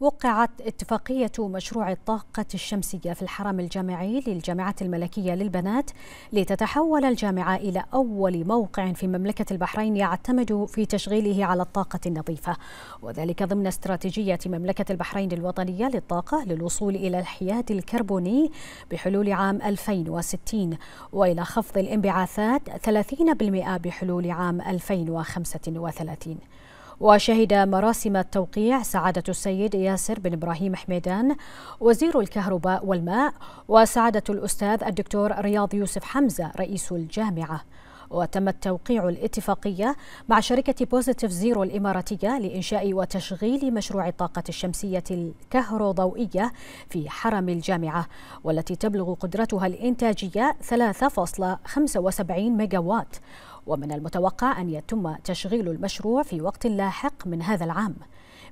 وقعت اتفاقية مشروع الطاقة الشمسية في الحرم الجامعي للجامعة الملكية للبنات لتتحول الجامعة إلى أول موقع في مملكة البحرين يعتمد في تشغيله على الطاقة النظيفة وذلك ضمن استراتيجية مملكة البحرين الوطنية للطاقة للوصول إلى الحياد الكربوني بحلول عام 2060 وإلى خفض الانبعاثات 30% بحلول عام 2035 وشهد مراسم التوقيع سعادة السيد ياسر بن إبراهيم حميدان وزير الكهرباء والماء وسعادة الأستاذ الدكتور رياض يوسف حمزة رئيس الجامعة وتم التوقيع الاتفاقية مع شركة بوزيتيف زيرو الإماراتية لإنشاء وتشغيل مشروع الطاقة الشمسية الكهروضوئية في حرم الجامعة والتي تبلغ قدرتها الإنتاجية 3.75 ميجاوات ومن المتوقع أن يتم تشغيل المشروع في وقت لاحق من هذا العام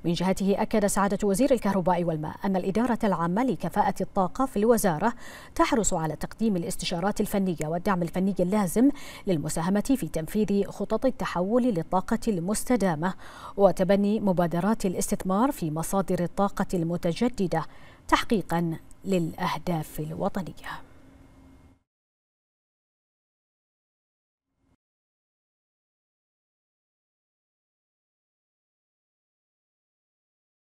من جهته أكد سعادة وزير الكهرباء والماء أن الإدارة العامة لكفاءة الطاقة في الوزارة تحرص على تقديم الاستشارات الفنية والدعم الفني اللازم للمساهمة في تنفيذ خطط التحول للطاقة المستدامة وتبني مبادرات الاستثمار في مصادر الطاقة المتجددة تحقيقا للأهداف الوطنية